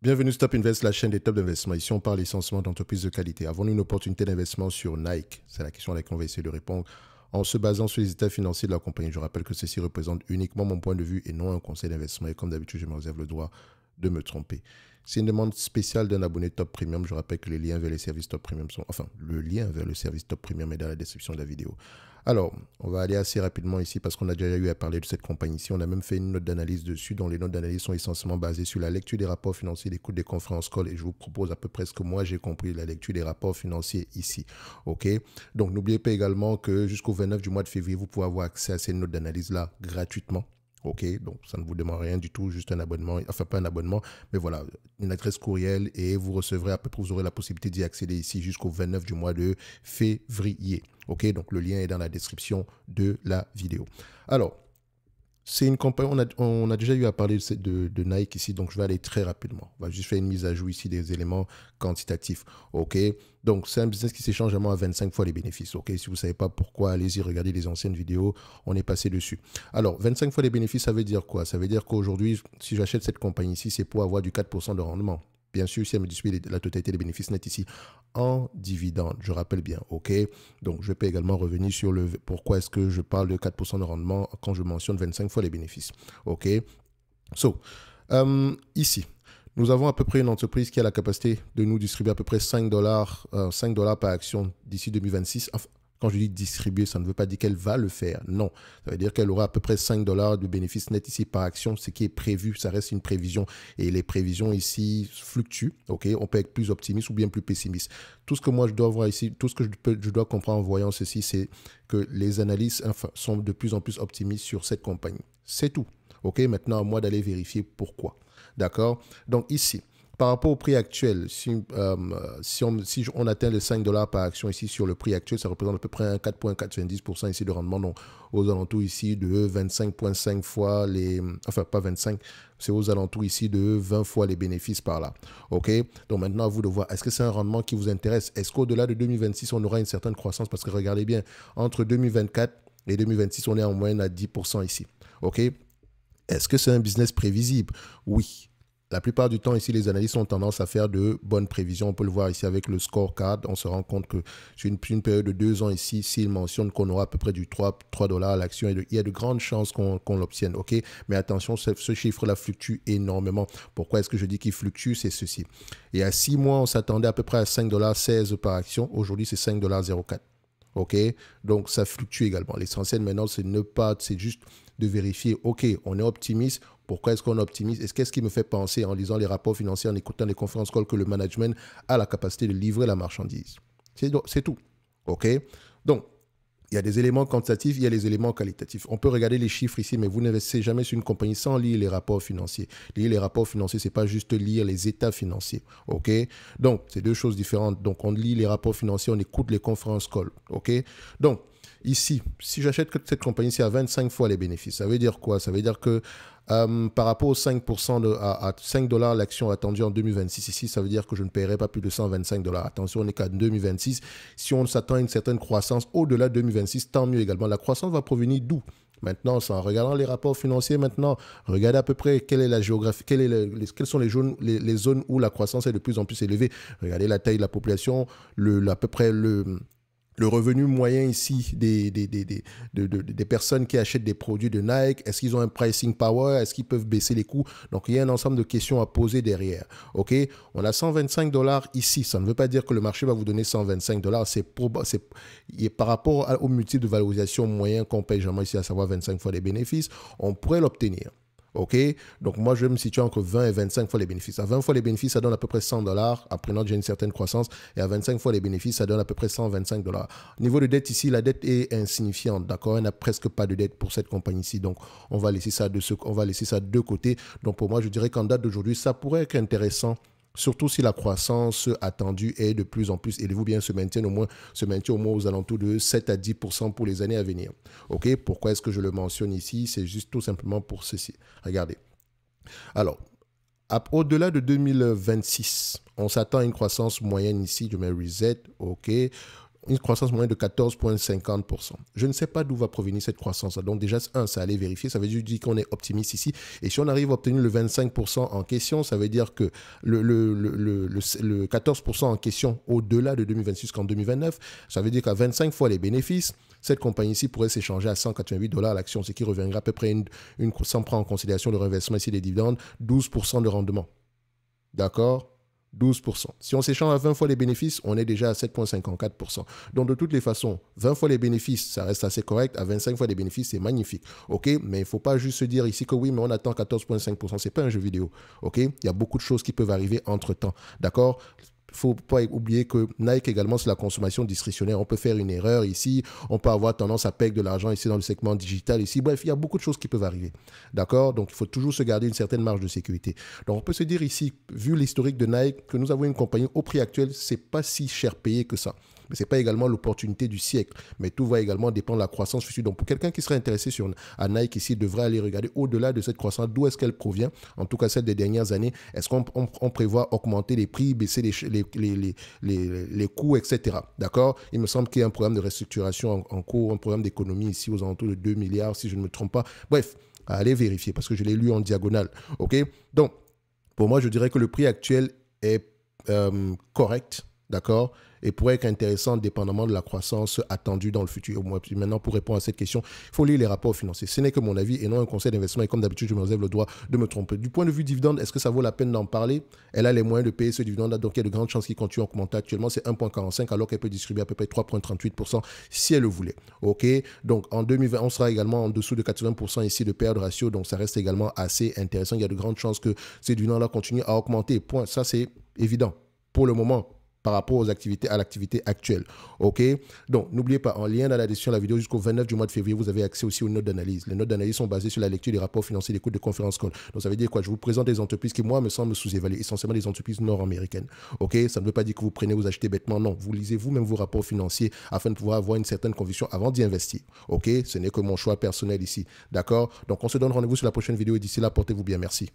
Bienvenue Stop Invest, la chaîne des tops d'investissement. Ici, on parle licenciement d'entreprises de qualité. Avons-nous une opportunité d'investissement sur Nike C'est la question à laquelle on va essayer de répondre en se basant sur les états financiers de la compagnie. Je rappelle que ceci représente uniquement mon point de vue et non un conseil d'investissement. Et comme d'habitude, je me réserve le droit de me tromper. C'est une demande spéciale d'un abonné Top Premium. Je rappelle que les liens vers les services Top Premium sont... Enfin, le lien vers le service Top Premium est dans la description de la vidéo. Alors, on va aller assez rapidement ici parce qu'on a déjà eu à parler de cette compagnie ici. On a même fait une note d'analyse dessus, dont les notes d'analyse sont essentiellement basées sur la lecture des rapports financiers, des coûts des conférences call. Et je vous propose à peu près ce que moi j'ai compris, la lecture des rapports financiers ici. OK Donc, n'oubliez pas également que jusqu'au 29 du mois de février, vous pouvez avoir accès à ces notes d'analyse-là gratuitement. OK, donc ça ne vous demande rien du tout, juste un abonnement, enfin pas un abonnement, mais voilà, une adresse courriel et vous recevrez à peu près, vous aurez la possibilité d'y accéder ici jusqu'au 29 du mois de février. OK, donc le lien est dans la description de la vidéo. Alors, c'est une compagnie, on a, déjà eu à parler de, Nike ici, donc je vais aller très rapidement. On va juste faire une mise à jour ici des éléments quantitatifs. OK Donc, c'est un business qui s'échange à 25 fois les bénéfices. OK Si vous ne savez pas pourquoi, allez-y, regardez les anciennes vidéos, on est passé dessus. Alors, 25 fois les bénéfices, ça veut dire quoi Ça veut dire qu'aujourd'hui, si j'achète cette compagnie ici, c'est pour avoir du 4% de rendement. Bien sûr, si elle me distribue la totalité des bénéfices nets ici en dividendes Je rappelle bien, ok Donc, je peux également revenir sur le pourquoi est-ce que je parle de 4% de rendement quand je mentionne 25 fois les bénéfices, ok So, euh, ici, nous avons à peu près une entreprise qui a la capacité de nous distribuer à peu près 5 dollars, 5 euh, dollars par action d'ici 2026. Quand je dis distribuer, ça ne veut pas dire qu'elle va le faire. Non. Ça veut dire qu'elle aura à peu près 5 dollars de bénéfice net ici par action, ce qui est prévu. Ça reste une prévision. Et les prévisions ici fluctuent. OK On peut être plus optimiste ou bien plus pessimiste. Tout ce que moi je dois voir ici, tout ce que je, dois comprendre en voyant ceci, c'est que les analystes sont de plus en plus optimistes sur cette compagnie. C'est tout. OK Maintenant, à moi d'aller vérifier pourquoi. D'accord Donc ici, par rapport au prix actuel, si, euh, si, on, si atteint les 5 dollars par action ici sur le prix actuel, ça représente à peu près un 4,90% ici de rendement, donc aux alentours ici de 25,5 fois les... Enfin, pas 25, c'est aux alentours ici de 20 fois les bénéfices par là. OK Donc maintenant, à vous de voir, est-ce que c'est un rendement qui vous intéresse Est-ce qu'au-delà de 2026, on aura une certaine croissance Parce que regardez bien, entre 2024 et 2026, on est en moyenne à 10% ici. OK est-ce que c'est un business prévisible Oui la plupart du temps, ici, les analystes ont tendance à faire de bonnes prévisions. On peut le voir ici avec le scorecard. On se rend compte que sur une, période de deux ans ici, s'ils mentionnent qu'on aura à peu près du 3, dollars à l'action, il y a de grandes chances qu'on l'obtienne. OK Mais attention, ce, chiffre-là fluctue énormément. Pourquoi est-ce que je dis qu'il fluctue C'est ceci. y a six mois, on s'attendait à peu près à 5 dollars 16 par action. Aujourd'hui, c'est 5 dollars 04. OK Donc, ça fluctue également. L'essentiel maintenant, c'est ne pas, c'est juste de vérifier, OK, on est optimiste, pourquoi est-ce qu'on optimise Est-ce qu'est-ce qui me fait penser en lisant les rapports financiers, en écoutant les conférences call que le management a la capacité de livrer la marchandise C'est tout. OK Donc, il y a des éléments quantitatifs, il y a des éléments qualitatifs. On peut regarder les chiffres ici, mais vous n'investissez jamais sur une compagnie sans lire les rapports financiers. Lire les rapports financiers, c'est pas juste lire les états financiers, ok Donc, c'est deux choses différentes. Donc, on lit les rapports financiers, on écoute les conférences call, ok Donc, Ici, si j'achète cette compagnie, c'est à 25 fois les bénéfices. Ça veut dire quoi Ça veut dire que euh, par rapport aux 5% de, à, 5 dollars l'action attendue en 2026 ici, ça veut dire que je ne paierai pas plus de 125 dollars. Attention, on est qu'à 2026. Si on s'attend à une certaine croissance au-delà de 2026, tant mieux également. La croissance va provenir d'où Maintenant, en regardant les rapports financiers, maintenant, regardez à peu près quelle est la géographie, quelle est quelles sont les zones, les, zones où la croissance est de plus en plus élevée. Regardez la taille de la population, le, à peu près le, le revenu moyen ici des, des, personnes qui achètent des produits de Nike Est-ce qu'ils ont un pricing power Est-ce qu'ils peuvent baisser les coûts Donc, il y a un ensemble de questions à poser derrière. OK On a 125 dollars ici. Ça ne veut pas dire que le marché va vous donner 125 dollars. C'est par rapport au multiple de valorisation moyen qu'on paye généralement ici, à savoir 25 fois les bénéfices, on pourrait l'obtenir. OK Donc, moi, je vais me situer entre 20 et 25 fois les bénéfices. À 20 fois les bénéfices, ça donne à peu près 100 dollars. Après, j'ai une certaine croissance. Et à 25 fois les bénéfices, ça donne à peu près 125 dollars. Niveau de dette ici, la dette est insignifiante. D'accord on n'a presque pas de dette pour cette compagnie-ci. Donc, on va laisser ça de ce, on va laisser ça de côté. Donc, pour moi, je dirais qu'en date d'aujourd'hui, ça pourrait être intéressant surtout si la croissance attendue est de plus en plus élevée vous bien se maintient au moins, se au moins aux alentours de 7 à 10 pour les années à venir. OK Pourquoi est-ce que je le mentionne ici C'est juste tout simplement pour ceci. Regardez. Alors, au-delà de 2026, on s'attend à une croissance moyenne ici, de mets reset, ok, une croissance moyenne de 14,50%. Je ne sais pas d'où va provenir cette croissance. Donc déjà, un, ça allait vérifier, ça veut dire qu'on est optimiste ici. Et si on arrive à obtenir le 25% en question, ça veut dire que le, 14% en question au-delà de 2026 qu'en 2029, ça veut dire qu'à 25 fois les bénéfices, cette compagnie ci pourrait s'échanger à 188 dollars l'action, ce qui reviendra à peu près, une, sans prendre en considération le réinvestissement ici des dividendes, 12% de rendement. D'accord 12%. Si on s'échange à 20 fois les bénéfices, on est déjà à 7,54%. Donc de toutes les façons, 20 fois les bénéfices, ça reste assez correct. À 25 fois les bénéfices, c'est magnifique. OK Mais il ne faut pas juste se dire ici que oui, mais on attend 14,5%. Ce n'est pas un jeu vidéo. OK Il y a beaucoup de choses qui peuvent arriver entre-temps. D'accord il faut pas oublier que Nike également, c'est la consommation discrétionnaire. On peut faire une erreur ici, on peut avoir tendance à perdre de l'argent ici dans le segment digital ici. Bref, il y a beaucoup de choses qui peuvent arriver. D'accord Donc, il faut toujours se garder une certaine marge de sécurité. Donc, on peut se dire ici, vu l'historique de Nike, que nous avons une compagnie au prix actuel, c'est pas si cher payé que ça mais ce n'est pas également l'opportunité du siècle. Mais tout va également dépendre de la croissance future. Donc, pour quelqu'un qui serait intéressé sur, à Nike ici, devrait aller regarder au-delà de cette croissance, d'où est-ce qu'elle provient, en tout cas celle des dernières années. Est-ce qu'on prévoit augmenter les prix, baisser les, les, coûts, etc. D'accord Il me semble qu'il y a un programme de restructuration en, cours, un programme d'économie ici aux alentours de 2 milliards, si je ne me trompe pas. Bref, allez vérifier parce que je l'ai lu en diagonale. OK Donc, pour moi, je dirais que le prix actuel est euh, correct. D'accord et pourrait être intéressant, dépendamment de la croissance attendue dans le futur. maintenant, pour répondre à cette question, il faut lire les rapports financiers. Ce n'est que mon avis et non un conseil d'investissement. Et comme d'habitude, je me réserve le droit de me tromper. Du point de vue dividende, est-ce que ça vaut la peine d'en parler Elle a les moyens de payer ce dividende, donc il y a de grandes chances qu'il continue à augmenter. Actuellement, c'est 1,45 alors qu'elle peut distribuer à peu près 3,38% si elle le voulait. OK Donc en 2020, on sera également en dessous de 80% ici de perte de ratio, donc ça reste également assez intéressant. Il y a de grandes chances que ces dividendes-là continue à augmenter. Point. Ça, c'est évident pour le moment par rapport aux activités, à l'activité actuelle. OK Donc, n'oubliez pas, en lien dans la description de la vidéo, jusqu'au 29 du mois de février, vous avez accès aussi aux notes d'analyse. Les notes d'analyse sont basées sur la lecture des rapports financiers des coûts de conférence call. Donc, ça veut dire quoi Je vous présente des entreprises qui, moi, me semblent sous-évaluées, essentiellement des entreprises nord-américaines. OK Ça ne veut pas dire que vous prenez, vous achetez bêtement. Non, vous lisez vous-même vos rapports financiers afin de pouvoir avoir une certaine conviction avant d'y investir. OK Ce n'est que mon choix personnel ici. D'accord Donc, on se donne rendez-vous sur la prochaine vidéo et d'ici là, portez-vous bien. Merci.